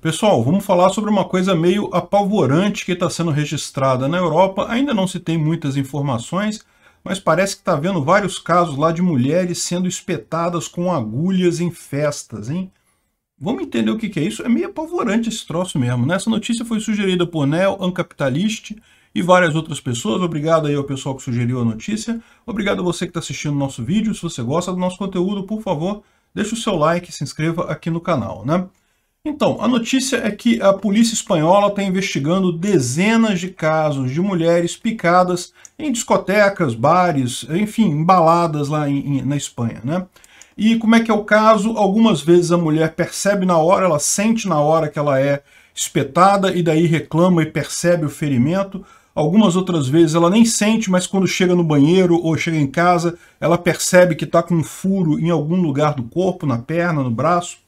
Pessoal, vamos falar sobre uma coisa meio apavorante que está sendo registrada na Europa. Ainda não se tem muitas informações, mas parece que está havendo vários casos lá de mulheres sendo espetadas com agulhas em festas, hein? Vamos entender o que, é isso? É meio apavorante esse troço mesmo, né? Essa notícia foi sugerida por Neo, ancapitaliste, e várias outras pessoas. Obrigado aí ao pessoal que sugeriu a notícia. Obrigado a você que está assistindo o nosso vídeo. Se você gosta do nosso conteúdo, por favor, deixe o seu like e se inscreva aqui no canal, né? Então, a notícia é que a polícia espanhola está investigando dezenas de casos de mulheres picadas em discotecas, bares, enfim, embaladas lá em, em, na Espanha, né? E como é que é o caso? Algumas vezes a mulher percebe na hora, ela sente na hora que ela é espetada e daí reclama e percebe o ferimento. Algumas outras vezes ela nem sente, mas quando chega no banheiro ou chega em casa, ela percebe que está com um furo em algum lugar do corpo, na perna, no braço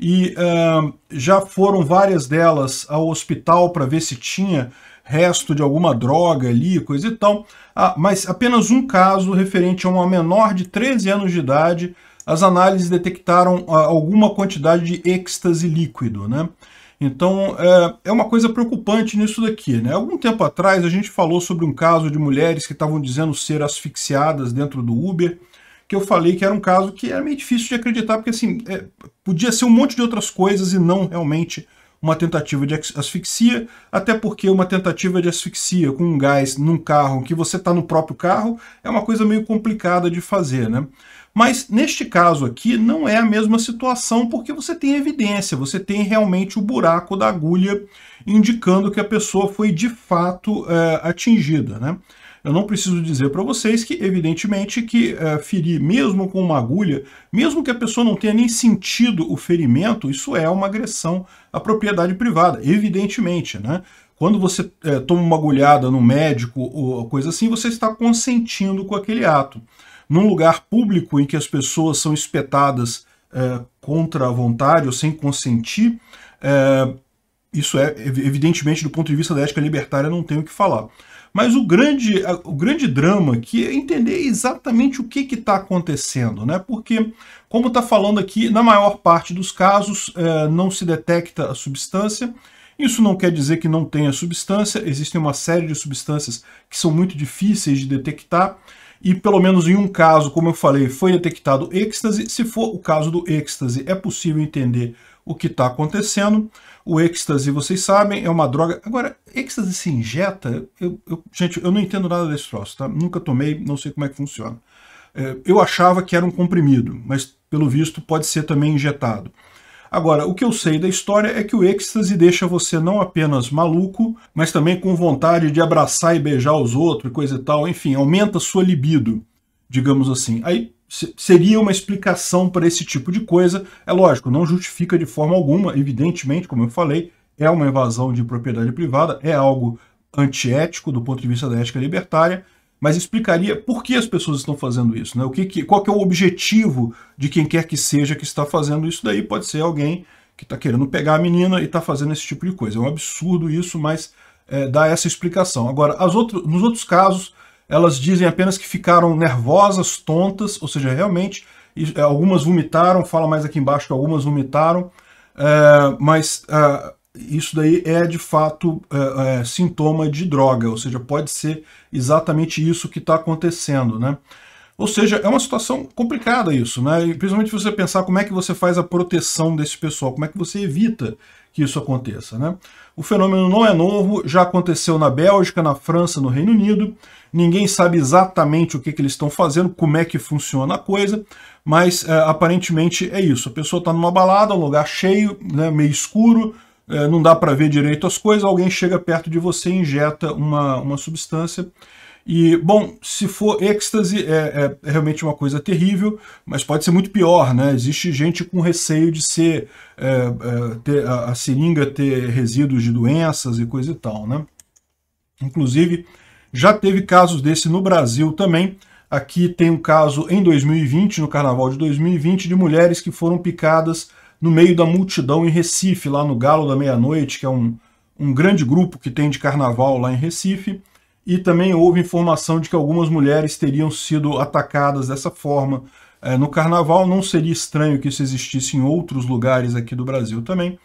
e uh, já foram várias delas ao hospital para ver se tinha resto de alguma droga ali, coisa e tal, ah, mas apenas um caso referente a uma menor de 13 anos de idade, as análises detectaram ah, alguma quantidade de êxtase líquido, né? Então, é, é, uma coisa preocupante nisso daqui, né? Algum tempo atrás, a gente falou sobre um caso de mulheres que estavam dizendo ser asfixiadas dentro do Uber, que eu falei que era um caso que era meio difícil de acreditar, porque assim, é, podia ser um monte de outras coisas e não realmente uma tentativa de asfixia, até porque uma tentativa de asfixia com um gás num carro que você está no próprio carro é uma coisa meio complicada de fazer, né? Mas neste caso aqui não é a mesma situação porque você tem evidência, você tem realmente o buraco da agulha indicando que a pessoa foi de fato é, atingida, né? Eu não preciso dizer para vocês que, evidentemente, que é, ferir mesmo com uma agulha, mesmo que a pessoa não tenha nem sentido o ferimento, isso é uma agressão à propriedade privada, evidentemente, né? Quando você é, toma uma agulhada no médico ou coisa assim, você está consentindo com aquele ato. Num lugar público em que as pessoas são espetadas é, contra a vontade ou sem consentir, isso é, evidentemente, do ponto de vista da ética libertária, não tenho o que falar. Mas o grande, o grande drama aqui é entender exatamente o que está acontecendo, né? Porque, como está falando aqui, na maior parte dos casos é, não se detecta a substância. Isso não quer dizer que não tenha substância, existem uma série de substâncias que são muito difíceis de detectar. E pelo menos em um caso, como eu falei, foi detectado êxtase. Se for o caso do êxtase, é possível entender o que está acontecendo. O êxtase, vocês sabem, é uma droga. Agora, êxtase se injeta? Eu, eu, gente, eu não entendo nada desse troço, tá? Nunca tomei, não sei como é que funciona. É, eu achava que era um comprimido, mas pelo visto pode ser também injetado. Agora, o que eu sei da história é que o êxtase deixa você não apenas maluco, mas também com vontade de abraçar e beijar os outros, coisa e tal, enfim, aumenta sua libido, digamos assim. Aí seria uma explicação para esse tipo de coisa. É lógico, não justifica de forma alguma, evidentemente, como eu falei, é uma invasão de propriedade privada, é algo antiético do ponto de vista da ética libertária, mas explicaria por que as pessoas estão fazendo isso, né? O que, que qual que é o objetivo de quem quer que seja que está fazendo isso daí? Pode ser alguém que está querendo pegar a menina e está fazendo esse tipo de coisa. É um absurdo isso, mas é, dá essa explicação. Agora, outro, nos outros casos, elas dizem apenas que ficaram nervosas, tontas, ou seja, realmente, é, algumas vomitaram, fala mais aqui embaixo que algumas vomitaram, é, mas é, isso daí é de fato é, é sintoma de droga, ou seja, pode ser exatamente isso que está acontecendo, né? Ou seja, é uma situação complicada isso, né? E principalmente se você pensar como é que você faz a proteção desse pessoal, como é que você evita que isso aconteça. Né? O fenômeno não é novo, já aconteceu na Bélgica, na França, no Reino Unido. Ninguém sabe exatamente o que, que eles estão fazendo, como é que funciona a coisa, mas é, aparentemente é isso. A pessoa está numa balada, um lugar cheio, né, meio escuro, é, não dá para ver direito as coisas, alguém chega perto de você e injeta uma, uma substância e, bom, se for êxtase, é, é, é, realmente uma coisa terrível, mas pode ser muito pior, né? Existe gente com receio de ser é, é, ter, a, a, seringa ter resíduos de doenças e coisa e tal, né? Inclusive, já teve casos desse no Brasil também. Aqui tem um caso em 2020, no carnaval de 2020, de mulheres que foram picadas no meio da multidão em Recife, lá no Galo da Meia-Noite, que é um, um grande grupo que tem de carnaval lá em Recife. E também houve informação de que algumas mulheres teriam sido atacadas dessa forma é, no carnaval. Não seria estranho que isso existisse em outros lugares aqui do Brasil também.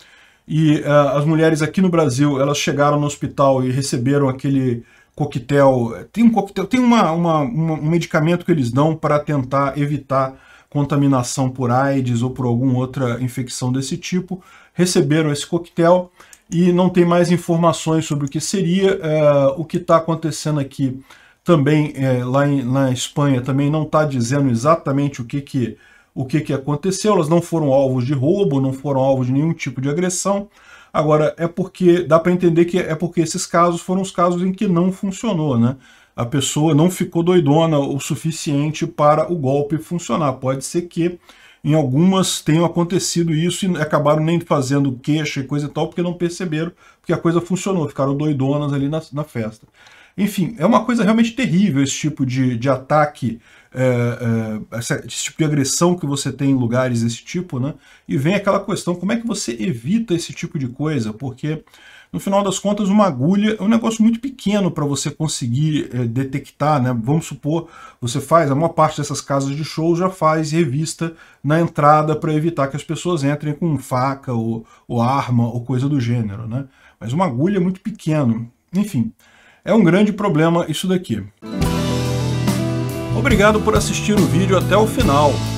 E uh, as mulheres aqui no Brasil, elas chegaram no hospital e receberam aquele coquetel. Tem um coquetel, tem uma, uma, uma um medicamento que eles dão para tentar evitar contaminação por AIDS ou por alguma outra infecção desse tipo. Receberam esse coquetel e não tem mais informações sobre o que seria. É, o que está acontecendo aqui também, é, lá em, na Espanha, também não está dizendo exatamente o que, que, o que, que aconteceu. Elas não foram alvos de roubo, não foram alvos de nenhum tipo de agressão. Agora, é porque dá para entender que é porque esses casos foram os casos em que não funcionou, né? A pessoa não ficou doidona o suficiente para o golpe funcionar. Pode ser que em algumas tem acontecido isso e acabaram nem fazendo queixa e coisa e tal, porque não perceberam, porque a coisa funcionou, ficaram doidonas ali na, na festa. Enfim, é uma coisa realmente terrível esse tipo de, de ataque, é, é, esse tipo de agressão que você tem em lugares desse tipo, né? E vem aquela questão, como é que você evita esse tipo de coisa? Porque no final das contas, uma agulha é um negócio muito pequeno para você conseguir é, detectar, né? Vamos supor, você faz, a maior parte dessas casas de shows já faz revista na entrada para evitar que as pessoas entrem com faca ou, ou arma ou coisa do gênero, né? Mas uma agulha é muito pequeno. Enfim, é um grande problema isso daqui. Obrigado por assistir o vídeo até o final.